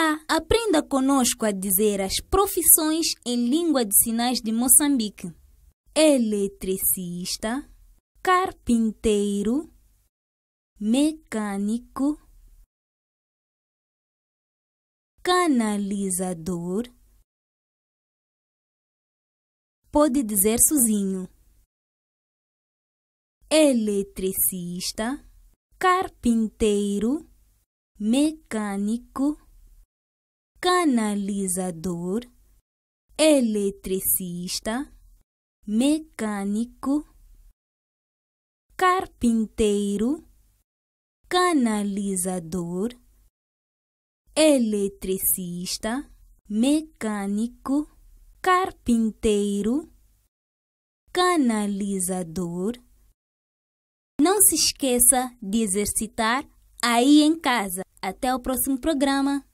Olá! Aprenda conosco a dizer as profissões em língua de sinais de Moçambique: eletricista, carpinteiro, mecânico, canalizador. Pode dizer sozinho: eletricista, carpinteiro, mecânico canalizador, eletricista, mecânico, carpinteiro, canalizador, eletricista, mecânico, carpinteiro, canalizador. Não se esqueça de exercitar aí em casa. Até o próximo programa.